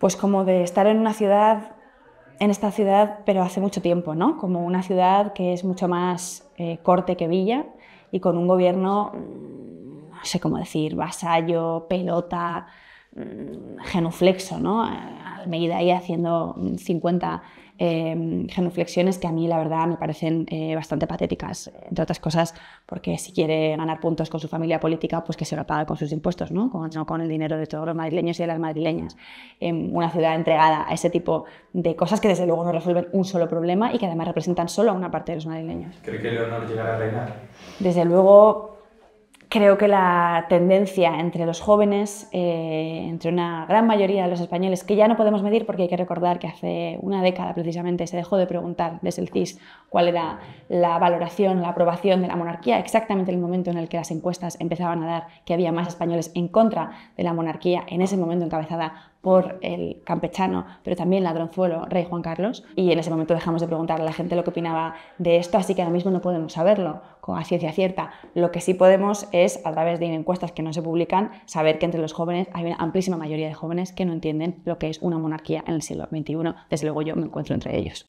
pues como de estar en una ciudad, en esta ciudad, pero hace mucho tiempo, ¿no? Como una ciudad que es mucho más eh, corte que villa y con un gobierno, mm, no sé cómo decir, vasallo, pelota, Mm, genuflexo, ¿no? Eh, me ido ahí haciendo 50 eh, genuflexiones que a mí la verdad me parecen eh, bastante patéticas, entre otras cosas porque si quiere ganar puntos con su familia política, pues que se lo pague con sus impuestos, ¿no? Con, el dinero de todos los madrileños y de las madrileñas. en una ciudad entregada a ese tipo de cosas que desde luego no resuelven un solo problema y que además representan solo a una parte de los madrileños. ¿Cree que Leonor llegará a reinar? Desde luego Creo que la tendencia entre los jóvenes, eh, entre una gran mayoría de los españoles, que ya no podemos medir porque hay que recordar que hace una década precisamente se dejó de preguntar desde el CIS cuál era la valoración, la aprobación de la monarquía, exactamente el momento en el que las encuestas empezaban a dar que había más españoles en contra de la monarquía, en ese momento encabezada por el campechano, pero también ladronzuelo, rey Juan Carlos. Y en ese momento dejamos de preguntar a la gente lo que opinaba de esto, así que ahora mismo no podemos saberlo con a ciencia cierta. Lo que sí podemos es, a través de encuestas que no se publican, saber que entre los jóvenes hay una amplísima mayoría de jóvenes que no entienden lo que es una monarquía en el siglo XXI. Desde luego yo me encuentro entre ellos.